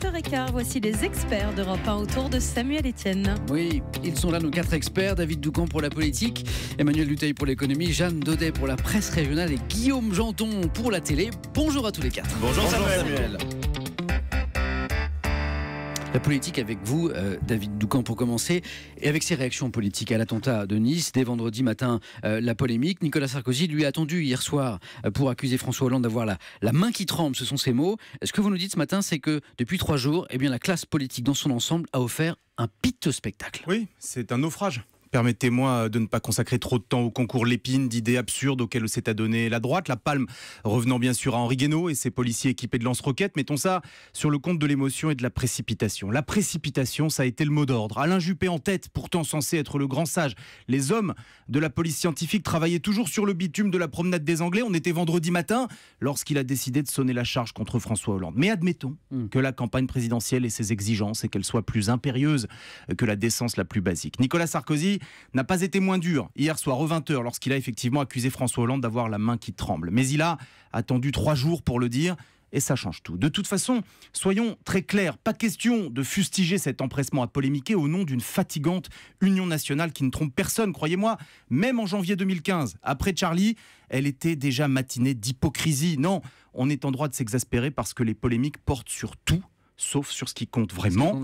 7 voici les experts d'Europe 1 autour de Samuel Etienne. Oui, ils sont là nos quatre experts, David Doucan pour la politique, Emmanuel Duteil pour l'économie, Jeanne Daudet pour la presse régionale et Guillaume Janton pour la télé. Bonjour à tous les quatre. Bonjour, Samuel. La politique avec vous, euh, David Doucan, pour commencer, et avec ses réactions politiques à l'attentat de Nice, dès vendredi matin, euh, la polémique. Nicolas Sarkozy lui a attendu hier soir euh, pour accuser François Hollande d'avoir la, main qui tremble, ce sont ses mots. Ce que vous nous dites ce matin, c'est que depuis trois jours, eh bien, la classe politique dans son ensemble a offert un piteux spectacle. Oui, c'est un naufrage. Permettez-moi euh, de ne pas consacrer trop de temps au concours Lépine d'idées absurdes auxquelles s'est adonnée la droite. La palme revenant bien sûr à Henri Guénaud et ses policiers équipés de lance-roquettes. Mettons ça sur le compte de l'émotion et de la précipitation. La précipitation, ça a été le mot d'ordre. Alain Juppé en tête, pourtant censé être le grand sage. Les hommes de la police scientifique travaillaient toujours sur le bitume de la promenade des Anglais. On était vendredi matin lorsqu'il a décidé de sonner la charge contre François Hollande. Mais admettons hmm. que la campagne présidentielle ait ses exigences et qu'elle soit plus impérieuse que la décence la plus basique. Nicolas Sarkozy n'a pas été moins dur hier soir au 20h lorsqu'il a effectivement accusé François Hollande d'avoir la main qui tremble. Mais il a attendu trois jours pour le dire et ça change tout. De toute façon, soyons très clairs, pas question de fustiger cet empressement à polémiquer au nom d'une fatigante Union nationale qui ne trompe personne, croyez-moi. Même en janvier 2015, après Charlie, elle était déjà matinée d'hypocrisie. Non, on est en droit de s'exaspérer parce que les polémiques portent sur tout sauf sur ce qui compte vraiment,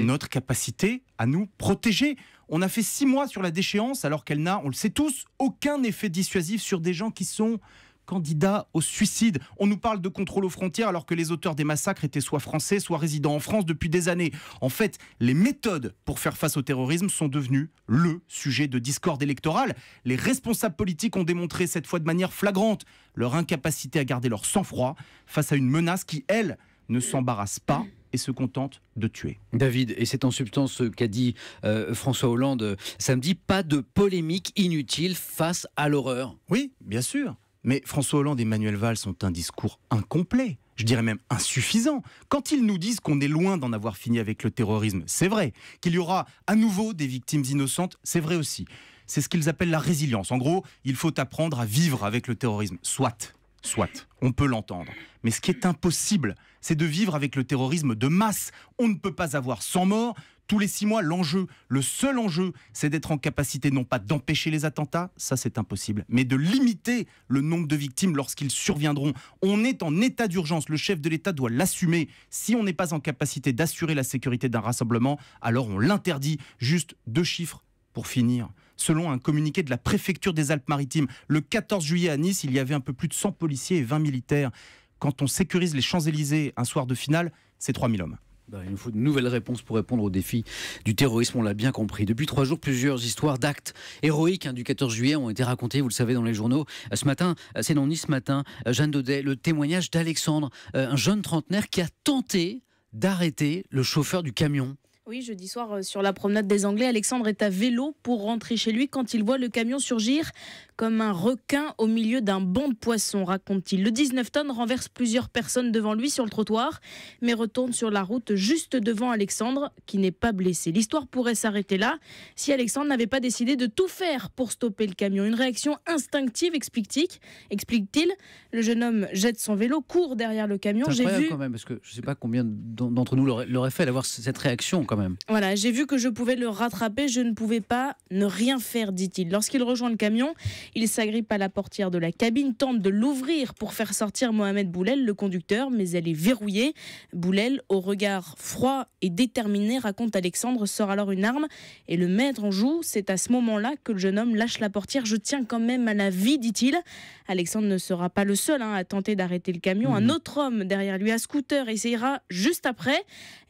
notre capacité à nous protéger. On a fait six mois sur la déchéance alors qu'elle n'a, on le sait tous, aucun effet dissuasif sur des gens qui sont candidats au suicide. On nous parle de contrôle aux frontières alors que les auteurs des massacres étaient soit français, soit résidents en France depuis des années. En fait, les méthodes pour faire face au terrorisme sont devenues le sujet de discorde électorale. Les responsables politiques ont démontré cette fois de manière flagrante leur incapacité à garder leur sang-froid face à une menace qui, elle, ne s'embarrasse pas se contente de tuer. David, et c'est en substance ce qu'a dit euh, François Hollande euh, samedi, pas de polémique inutile face à l'horreur. Oui, bien sûr. Mais François Hollande et Manuel Valls ont un discours incomplet je dirais même insuffisant. Quand ils nous disent qu'on est loin d'en avoir fini avec le terrorisme, c'est vrai. Qu'il y aura à nouveau des victimes innocentes, c'est vrai aussi. C'est ce qu'ils appellent la résilience. En gros, il faut apprendre à vivre avec le terrorisme. Soit soit, on peut l'entendre. Mais ce qui est impossible, c'est de vivre avec le terrorisme de masse. On ne peut pas avoir 100 morts tous les six mois. L'enjeu, le seul enjeu, c'est d'être en capacité non pas d'empêcher les attentats, ça c'est impossible, mais de limiter le nombre de victimes lorsqu'ils surviendront. On est en état d'urgence, le chef de l'État doit l'assumer. Si on n'est pas en capacité d'assurer la sécurité d'un rassemblement, alors on l'interdit. Juste deux chiffres pour finir. Selon un communiqué de la préfecture des Alpes-Maritimes, le 14 juillet à Nice, il y avait un peu plus de 100 policiers et 20 militaires. Quand on sécurise les Champs-Élysées un soir de finale, c'est 3000 hommes. Ben, il nous faut de nouvelles réponses pour répondre au défi du terrorisme, on l'a bien compris. Depuis trois jours, plusieurs histoires d'actes héroïques hein, du 14 juillet ont été racontées, vous le savez, dans les journaux. Euh, ce matin, euh, c'est dans Nice ce matin, euh, Jeanne Daudet, le témoignage d'Alexandre, un jeune trentenaire qui a tenté d'arrêter le chauffeur du camion oui, jeudi soir, euh, sur la promenade des Anglais, Alexandre est à vélo pour rentrer chez lui quand il voit le camion surgir comme un requin au milieu d'un banc de poissons, raconte-t-il. Le 19 tonnes renverse plusieurs personnes devant lui sur le trottoir, mais retourne sur la route juste devant Alexandre, qui n'est pas blessé. L'histoire pourrait s'arrêter là si Alexandre n'avait pas décidé de tout faire pour stopper le camion. Une réaction instinctive, explique-t-il. Le jeune homme jette son vélo, court derrière le camion. J'ai vu quand même, parce que je ne sais pas combien d'entre nous l'auraient fait d'avoir cette réaction quand même. Voilà, j'ai vu que je pouvais le rattraper, je ne pouvais pas ne rien faire, dit-il. Lorsqu'il rejoint le camion, il s'agrippe à la portière de la cabine, tente de l'ouvrir pour faire sortir Mohamed Boulel, le conducteur, mais elle est verrouillée. Boulel, au regard froid et déterminé, raconte Alexandre, sort alors une arme et le maître en joue. C'est à ce moment-là que le jeune homme lâche la portière. Je tiens quand même à la vie, dit-il. Alexandre ne sera pas le seul hein, à tenter d'arrêter le camion. Un mmh. autre homme derrière lui à scooter essayera juste après.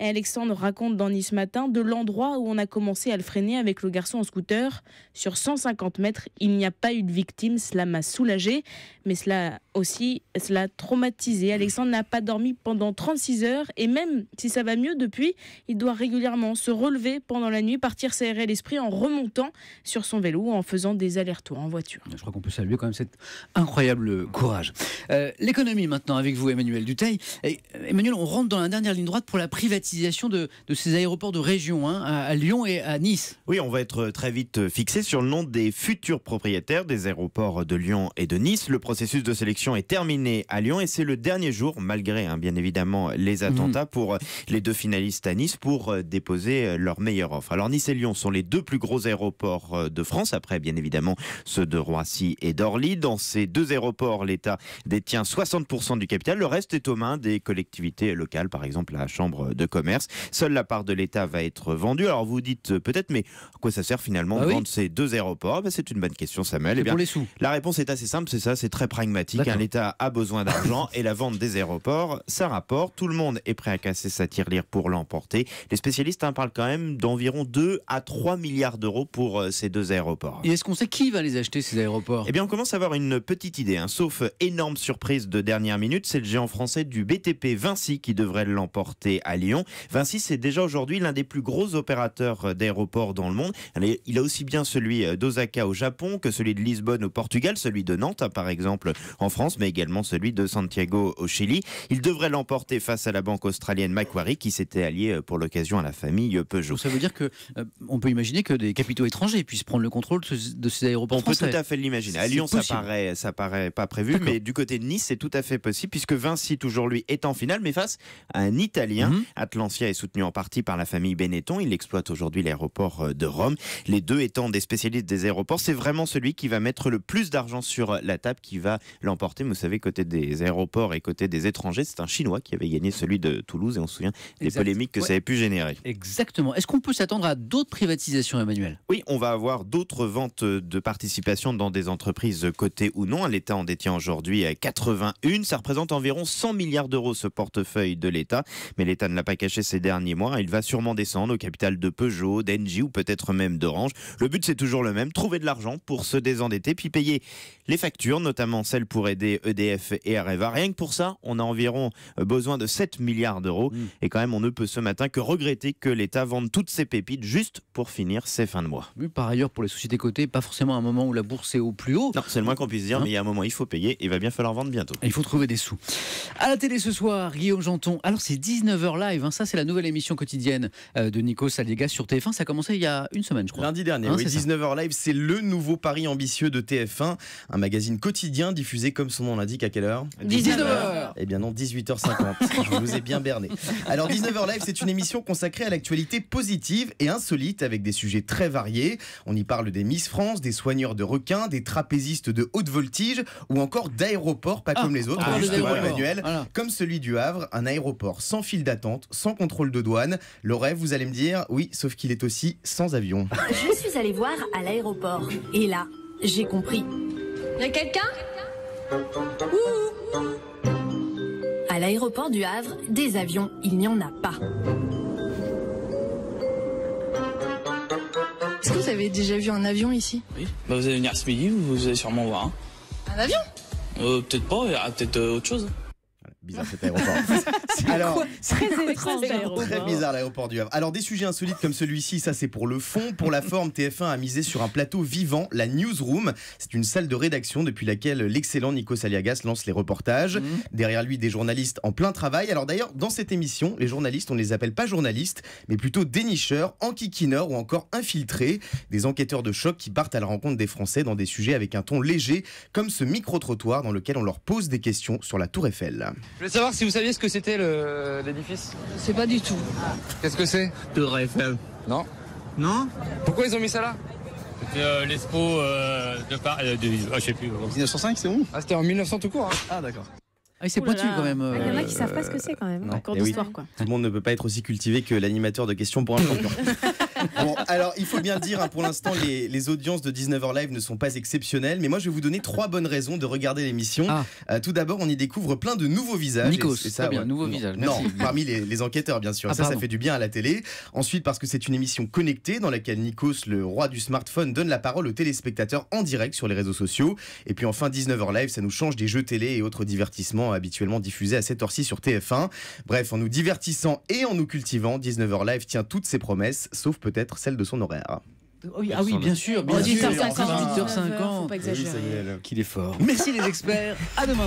Et Alexandre raconte dans Nice Matin de l'endroit où on a commencé à le freiner avec le garçon en scooter. Sur 150 mètres, il n'y a pas eu victimes. Cela m'a soulagé, mais cela aussi, cela traumatisé. Alexandre n'a pas dormi pendant 36 heures et même si ça va mieux depuis, il doit régulièrement se relever pendant la nuit, partir s'aérer l'esprit en remontant sur son vélo ou en faisant des allers-retours en voiture. Je crois qu'on peut saluer quand même cet incroyable courage. Euh, l'économie maintenant avec vous, Emmanuel Duteil. Euh, Emmanuel, on rentre dans la dernière ligne droite pour la privatisation de, ces aéroports de région hein, à, Lyon et à Nice. Oui, on va être euh, très vite fixé sur le nom des futurs propriétaires des aéroports de Lyon et de Nice. Le processus de sélection est terminée à Lyon et c'est le dernier jour, malgré hein, bien évidemment les mhm. attentats, pour euh, les deux finalistes à Nice pour euh, déposer euh, leur meilleure offre. Alors Nice et Lyon sont les deux plus gros aéroports de France, après bien évidemment ceux de Roissy et d'Orly. Dans ces deux aéroports, l'État détient 60% du capital, le reste est aux mains des collectivités locales, par exemple la Chambre de commerce. Seule la part de l'État va être vendue. Alors vous dites peut-être, mais à quoi ça sert finalement bah de vendre ces deux aéroports bah, C'est une bonne question, Samuel. Et eh bien, pour les sous. La réponse est assez simple, c'est ça, c'est très pragmatique l'État a besoin d'argent et la vente des aéroports, ça rapporte. Tout le monde est prêt à casser sa tirelire pour l'emporter. Les spécialistes hein, parlent quand même d'environ 2 à 3 milliards d'euros pour euh, ces deux aéroports. Et est-ce qu'on sait qui va les acheter, ces aéroports Eh bien, on commence à avoir une petite idée, hein. sauf énorme surprise de dernière minute, c'est le géant français du BTP Vinci qui devrait l'emporter à Lyon. Vinci, c'est déjà aujourd'hui l'un des plus gros opérateurs euh, d'aéroports dans le monde. Il a aussi bien celui euh, d'Osaka au Japon que celui de Lisbonne au Portugal, celui de Nantes, hein, par exemple, en France mais également celui de Santiago au Chili. Il devrait l'emporter face à la banque australienne Macquarie qui s'était alliée euh, pour l'occasion à la famille Peugeot. Ça veut dire que euh, on peut imaginer que des capitaux étrangers puissent prendre le contrôle de ces aéroports. On peut tout à fait l'imaginer. À Lyon, ça paraît, ça paraît pas prévu, mais du côté de Nice, c'est tout à fait possible puisque Vinci, toujours lui, est en finale, mais face à un Italien. Mhm. Atlantia est soutenu en partie par la famille Benetton. Il exploite aujourd'hui l'aéroport euh, de Rome. Les deux étant des spécialistes des aéroports, c'est vraiment celui qui va mettre le plus d'argent sur la table qui va l'emporter vous savez, côté des aéroports et côté des étrangers. C'est un Chinois qui avait gagné celui de Toulouse et on se souvient des polémiques que ça avait pu générer. Exactement. Est-ce qu'on peut s'attendre à d'autres privatisations, Emmanuel Oui, on va avoir d'autres ventes de participation dans des entreprises cotées ou non. L'État en détient aujourd'hui 81. Ça représente environ 100 milliards d'euros ce portefeuille de l'État. Mais l'État ne l'a pas caché ces derniers mois. Il va sûrement descendre au capital de Peugeot, d'Engie ou peut-être même d'Orange. Le but, c'est toujours le même trouver de l'argent pour se désendetter, puis payer les factures, notamment celles pour aider des EDF et Areva. Rien que pour ça, on a environ euh, besoin de 7 milliards d'euros. Mm. Et quand même, on ne peut ce matin que regretter que l'État vende toutes ses pépites juste pour finir ses fins de mois. par ailleurs, pour les sociétés cotées, pas forcément un moment où la bourse est au plus haut. c'est le moins qu'on puisse dire, hein mais il y a un moment, il faut payer et il va bien falloir vendre bientôt. il faut trouver des sous. À la télé ce soir, Guillaume Janton. Alors, c'est 19h live. Hein. Ça, c'est la nouvelle émission quotidienne euh, de Nico Saliga sur TF1. Ça a commencé il y a une semaine, je crois. Lundi dernier, hein, oui. 19h live, c'est le nouveau pari ambitieux de TF1, un magazine quotidien diffusé comme son nom l'indique, à quelle heure 19h Eh bien non, 18h50. Je vous ai bien berné. Alors 19h Live, c'est une émission consacrée à l'actualité positive et insolite avec des sujets très variés. On y parle des Miss France, des soigneurs de requins, des trapézistes de haute voltige ou encore d'aéroports, pas comme ah, les autres, ah, justement Emmanuel, comme celui du Havre, un aéroport sans file d'attente, sans contrôle de douane. Le rêve, vous allez me dire, oui, sauf qu'il est aussi sans avion. Je suis allé voir à l'aéroport et là, j'ai compris. Il y a quelqu'un à l'aéroport du Havre, des avions, il n'y en a pas. Est-ce que vous avez déjà vu un avion ici Oui. Bah, vous allez venir ce midi, vous allez sûrement voir un. Hein. Un avion euh, Peut-être pas, il y aura peut-être euh, autre chose bizarre cet aéroport. Alors, très, très bizarre l'aéroport du Havre. Alors, des sujets insolites comme celui-ci, ça c'est pour le fond. Pour la forme, TF1 a misé sur un plateau vivant, la newsroom. C'est une salle de rédaction depuis laquelle l'excellent Nico Saliagas lance les reportages. Mhm. Derrière lui, des journalistes en plein travail. Alors, d'ailleurs, dans cette émission, les journalistes, on ne les appelle pas journalistes, mais plutôt dénicheurs, enquiquineurs ou encore infiltrés. Des enquêteurs de choc qui partent à la rencontre des Français dans des sujets avec un ton léger, comme ce micro-trottoir dans lequel on leur pose des questions sur la Tour Eiffel. Je voulais savoir si vous saviez ce que c'était le- l'édifice. C'est pas du tout. Qu'est-ce que c'est De RFM. Non. Non Pourquoi ils ont mis ça là C'était euh, l'expo euh, de Paris. Euh, ah, je sais plus. 1905, c'est bon Ah, c'était en 1900 tout court. Hein. Ah, d'accord. Ah, il s'est pointu quand même. Il y en a qui savent pas ce que c'est quand même. Hein. Encore eh d'histoire quoi. Tout le monde ne peut pas être aussi cultivé que l'animateur de questions pour un champion. Bon, alors il faut bien dire, hein, pour l'instant, les, audiences de 19h Live ne sont pas exceptionnelles, mais moi je vais vous donner trois bonnes raisons de regarder l'émission. Ah. Euh, tout d'abord, on y découvre plein de nouveaux visages. Nikos, c'est ça, bien, nouveaux visages. Non, parmi les, enquêteurs, bien sûr. Ah, ça, ça fait du bien à la télé. Ensuite, parce que c'est une émission connectée dans laquelle Nikos, le roi du smartphone, donne la parole aux téléspectateurs en direct sur les réseaux sociaux. Et puis enfin, 19h Live, ça nous change des jeux télé et autres divertissements habituellement diffusés à cette heure-ci sur TF1. Bref, en nous divertissant et en nous cultivant, 19h Live tient toutes ses promesses, sauf peut-être celle de son horaire. Oh oui, ah oui, bien sûr, oh, bien 18h50, Qu'il est fort. Merci les experts, à demain.